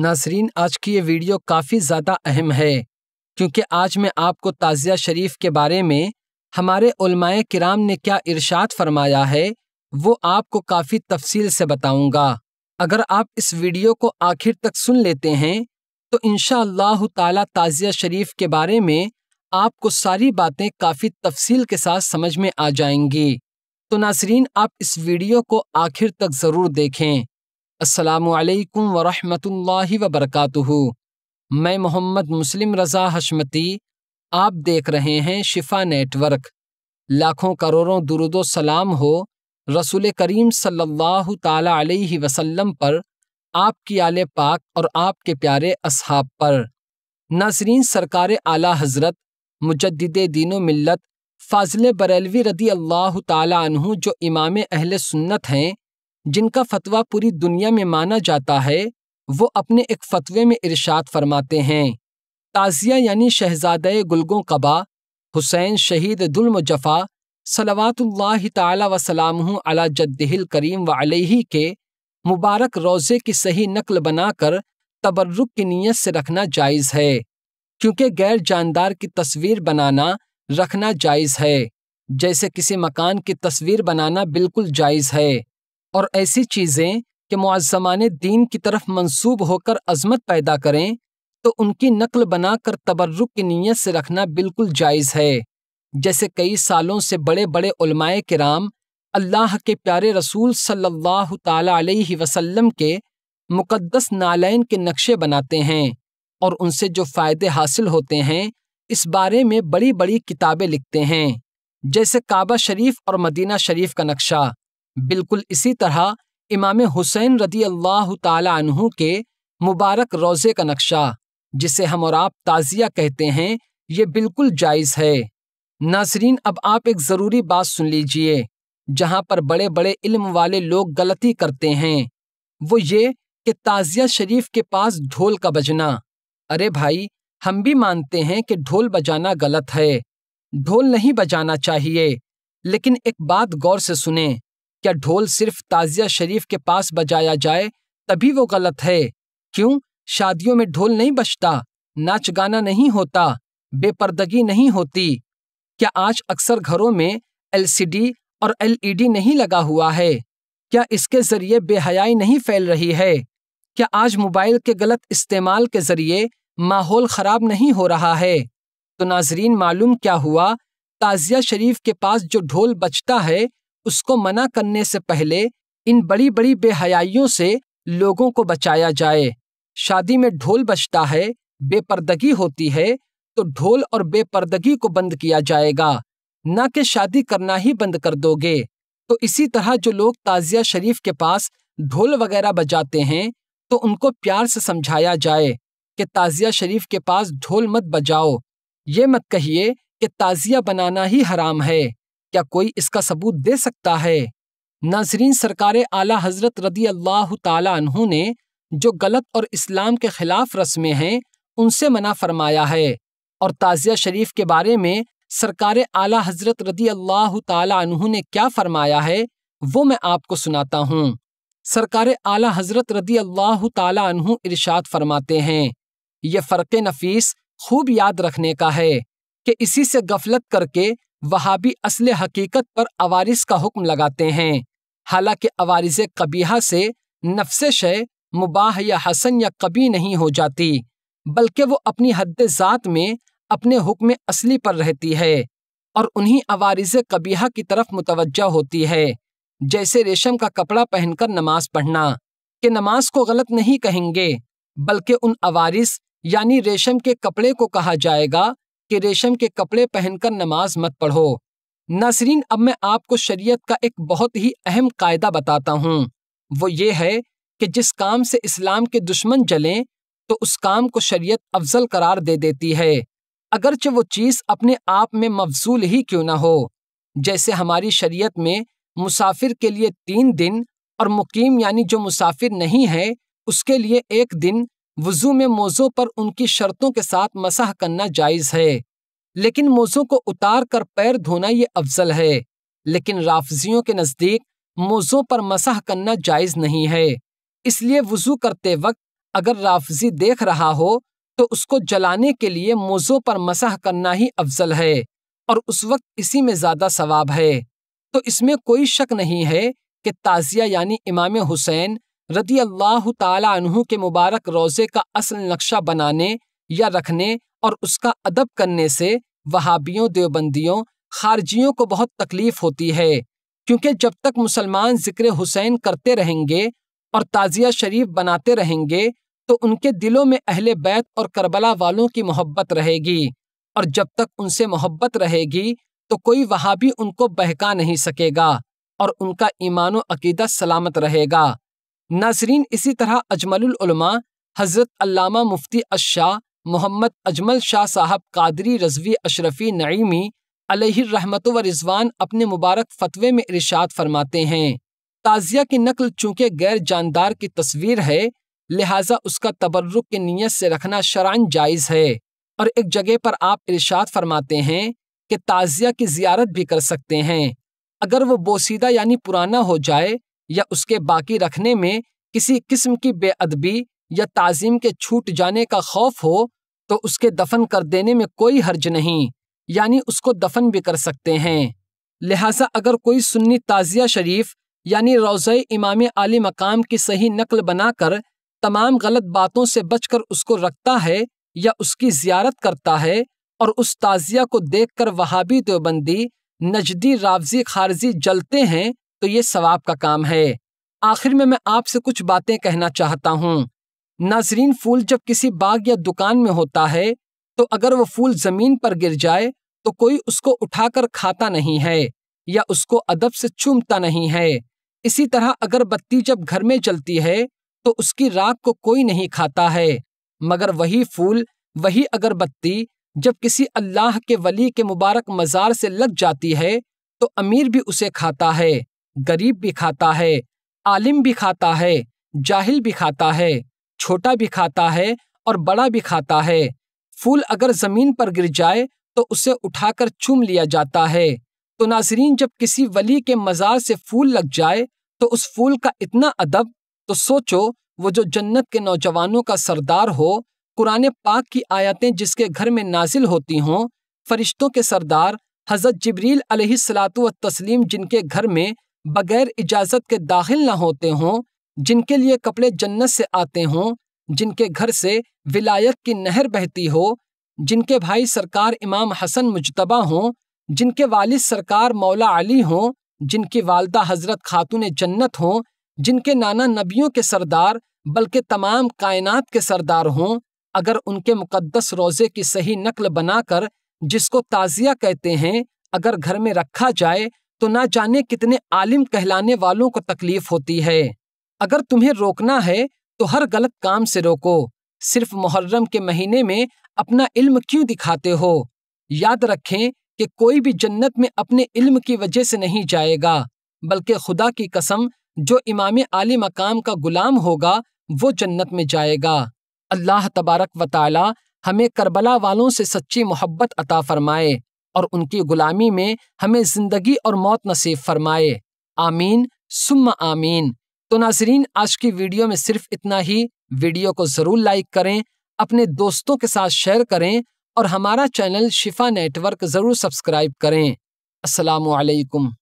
नाजरीन आज की ये वीडियो काफ़ी ज़्यादा अहम है क्योंकि आज मैं आपको ताज़िया शरीफ के बारे में हमारे उलमाए किराम ने क्या इरशाद फरमाया है वो आपको काफ़ी तफसील से बताऊंगा अगर आप इस वीडियो को आखिर तक सुन लेते हैं तो इन ताला ताज़िया शरीफ के बारे में आपको सारी बातें काफ़ी तफसील के साथ समझ में आ जाएंगी तो नाजरीन आप इस वीडियो को आखिर तक ज़रूर देखें असलकम वरहमल वबरकू मैं मोहम्मद मुस्लिम रज़ा हशमती आप देख रहे हैं शिफा नेटवर्क लाखों करोड़ों दुरुदो सलाम हो रसूल करीम सल्लल्लाहु ताला अलैहि वसल्लम पर आपकी आले पाक और आपके प्यारे असहाब पर नाजरीन सरकार आला हजरत मुजद दीनो मिल्लत फाजिल बरेलवी रदी अल्लाह ताला जो इमाम अहल सुन्नत हैं जिनका फतवा पूरी दुनिया में माना जाता है वो अपने एक फतवे में इरशाद फरमाते हैं ताज़िया यानी शहजाद गुलगो कबा हुसैन शहीद दुल्म जफ़ा सलावातुल्लाह वसलाम अला करीम व अलही के मुबारक रोज़े की सही नकल बनाकर तबर्रुक की नीयत से रखना जायज़ है क्योंकि गैर जानदार की तस्वीर बनाना रखना जायज़ है जैसे किसी मकान की तस्वीर बनाना बिल्कुल जायज़ है और ऐसी चीज़ें कि मुआजमान दीन की तरफ मंसूब होकर अजमत पैदा करें तो उनकी नकल बनाकर तबर्रुक की नीयत से रखना बिल्कुल जायज़ है जैसे कई सालों से बड़े बड़े उलमाए कराम अल्लाह के प्यारे रसूल सल्लल्लाहु अलैहि वसल्लम के मुकद्दस नालैन के नक्शे बनाते हैं और उनसे जो फ़ायदे हासिल होते हैं इस बारे में बड़ी बड़ी किताबें लिखते हैं जैसे काबा शरीफ और मदीना शरीफ का नक्शा बिल्कुल इसी तरह इमाम हुसैन रदी अल्लाह तु के मुबारक रोज़े का नक्शा जिसे हम और आप ताज़िया कहते हैं ये बिल्कुल जायज़ है नाजरीन अब आप एक ज़रूरी बात सुन लीजिए जहाँ पर बड़े बड़े इल्म वाले लोग गलती करते हैं वो ये कि ताज़िया शरीफ के पास ढोल का बजना अरे भाई हम भी मानते हैं कि ढोल बजाना गलत है ढोल नहीं बजाना चाहिए लेकिन एक बात गौर से सुनें क्या ढोल सिर्फ ताजिया शरीफ के पास बजाया जाए तभी वो गलत है क्यों शादियों में ढोल नहीं बजता नाच गाना नहीं होता बेपर्दगी नहीं होती क्या आज अक्सर घरों में एलसीडी और एलईडी नहीं लगा हुआ है क्या इसके जरिए बेहयाई नहीं फैल रही है क्या आज मोबाइल के गलत इस्तेमाल के जरिए माहौल खराब नहीं हो रहा है तो नाजरीन मालूम क्या हुआ ताजिया शरीफ के पास जो ढोल बचता है उसको मना करने से पहले इन बड़ी बड़ी बेहयाइयों से लोगों को बचाया जाए शादी में ढोल बजता है बेपर्दगी होती है तो ढोल और बेपर्दगी को बंद किया जाएगा न कि शादी करना ही बंद कर दोगे तो इसी तरह जो लोग ताजिया शरीफ के पास ढोल वगैरह बजाते हैं तो उनको प्यार से समझाया जाए कि ताजिया शरीफ के पास ढोल मत बजाओ ये मत कहिए कि ताजिया बनाना ही हराम है क्या कोई इसका सबूत दे सकता है नाजरीन सरकार आला हजरत रदी अल्लाह तु ने जो गलत और इस्लाम के खिलाफ रस्में हैं उनसे मना फरमाया है और ताज़िया शरीफ के बारे में सरकार आला हजरत रदी अल्लाह तु ने क्या फरमाया है वो मैं आपको सुनाता हूँ सरकार आला हजरत रदी अल्लाह तु इर्शाद फरमाते हैं यह फ़र्क नफीस खूब याद रखने का है कि इसी से गफलत करके वहाबी असल हकीकत पर अवारिस का हुक्म लगाते हैं हालांकि अवारिस कबीहा से नफ्स शय मुबाह या हसन या कभी नहीं हो जाती बल्कि वो अपनी हद ज़ात में अपने हुक्म असली पर रहती है और उन्हीं अवारिस कबीहा की तरफ मुतवजा होती है जैसे रेशम का कपड़ा पहनकर नमाज पढ़ना कि नमाज को गलत नहीं कहेंगे बल्कि उन अवारिस यानी रेशम के कपड़े को कहा जाएगा कि रेशम के कपड़े पहनकर नमाज मत पढ़ो नासरीन अब मैं आपको शरीयत का एक बहुत ही अहम कायदा बताता हूँ वो ये है कि जिस काम से इस्लाम के दुश्मन जलें तो उस काम को शरीयत अफजल करार दे देती है अगरचे वो चीज़ अपने आप में मफजूल ही क्यों ना हो जैसे हमारी शरीयत में मुसाफिर के लिए तीन दिन और मुकीम यानी जो मुसाफिर नहीं है उसके लिए एक दिन वजू में मोज़ों पर उनकी शर्तों के साथ मसाह करना जायज़ है लेकिन मोज़ों को उतार कर पैर धोना ये अफजल है लेकिन राफजियों के नज़दीक मोज़ों पर मसाह करना जायज़ नहीं है इसलिए वजू करते वक्त अगर राफजी देख रहा हो तो उसको जलाने के लिए मोज़ों पर मसाह करना ही अफजल है और उस वक्त इसी में ज़्यादा सवाब है तो इसमें कोई शक नहीं है कि ताज़िया यानी इमाम हुसैन रदी अल्लाह तहु के मुबारक रोज़े का असल नक्शा बनाने या रखने और उसका अदब करने से वहाबियों देवबंदियों खारजियों को बहुत तकलीफ होती है क्योंकि जब तक मुसलमान जिक्र हुसैन करते रहेंगे और ताज़िया शरीफ बनाते रहेंगे तो उनके दिलों में अहले बैत और करबला वालों की मोहब्बत रहेगी और जब तक उनसे मोहब्बत रहेगी तो कोई वहाबी उनको बहका नहीं सकेगा और उनका ईमान अकीदा सलामत रहेगा नासरीन इसी तरह अजमलमा हज़रत अल्लामा मुफ्ती अशाह मोहम्मद अजमल शाह साहब कादरी रजवी अशरफी नईमी अलहमत व रिजवान अपने मुबारक फतवे में इरशाद फरमाते हैं ताज़िया की नकल चूँकि गैर जानदार की तस्वीर है लिहाजा उसका तबर्रुक की नीयत से रखना शरान जायज़ है और एक जगह पर आप इरशाद फरमाते हैं कि ताज़िया की जियारत भी कर सकते हैं अगर वो बोसीदा यानी पुराना हो जाए या उसके बाकी रखने में किसी किस्म की बेअदबी या ताजीम के छूट जाने का खौफ हो तो उसके दफन कर देने में कोई हर्ज नहीं यानी उसको दफन भी कर सकते हैं लिहाजा अगर कोई सुन्नी ताज़िया शरीफ यानी रोज़ इमाम आली मकाम की सही नकल बनाकर तमाम गलत बातों से बचकर उसको रखता है या उसकी जियारत करता है और उस ताज़िया को देख कर वहाबी देवबंदी नजदी रावजी खारजी जलते हैं तो ये सवाब का काम है आखिर में मैं आपसे कुछ बातें कहना चाहता हूँ नाजरीन फूल जब किसी बाग या दुकान में होता है तो अगर वो फूल जमीन पर गिर जाए तो कोई उसको उठाकर खाता नहीं है या उसको अदब से चूमता नहीं है इसी तरह अगर बत्ती जब घर में जलती है तो उसकी राख को कोई नहीं खाता है मगर वही फूल वही अगरबत्ती जब किसी अल्लाह के वली के मुबारक मज़ार से लग जाती है तो अमीर भी उसे खाता है गरीब भी खाता है आलिम भी खाता है जाहिल भी खाता है छोटा भी खाता है और बड़ा भी खाता है फूल अगर जमीन पर गिर जाए तो उसे उठाकर चूम लिया जाता है तो नाजरीन जब किसी वली के मज़ार से फूल लग जाए तो उस फूल का इतना अदब तो सोचो वो जो जन्नत के नौजवानों का सरदार हो कुरान पाक की आयतें जिसके घर में नाजिल होती हों फरिश्तों के सरदार हजरत जबरील सलातु तस्लीम जिनके घर में बगैर इजाजत के दाखिल ना होते हों जिनके लिए कपड़े जन्नत से आते हों जिनके घर से विलायत की नहर बहती हो जिनके भाई सरकार इमाम हसन मुजतबा हों जिनके वालिद सरकार मौला अली हों जिनकी वालदा हजरत खातून जन्नत हों जिनके नाना नबियों के सरदार बल्कि तमाम कायनात के सरदार हों अगर उनके मुकद्दस रोज़े की सही नकल बनाकर जिसको ताज़िया कहते हैं अगर घर में रखा जाए तो ना जाने कितने आलिम कहलाने वालों को तकलीफ होती है अगर तुम्हें रोकना है तो हर गलत काम से रोको सिर्फ मुहर्रम के महीने में अपना इल्म क्यों दिखाते हो याद रखें कि कोई भी जन्नत में अपने इल्म की वजह से नहीं जाएगा बल्कि खुदा की कसम जो इमाम आली मकाम का गुलाम होगा वो जन्नत में जाएगा अल्लाह तबारक व हमें करबला वालों से सच्ची मोहब्बत अता फरमाए और उनकी गुलामी में हमें जिंदगी और मौत नसीब फरमाए आमीन सुम आमीन तो नाजरीन आज की वीडियो में सिर्फ इतना ही वीडियो को ज़रूर लाइक करें अपने दोस्तों के साथ शेयर करें और हमारा चैनल शिफा नेटवर्क ज़रूर सब्सक्राइब करें असलकम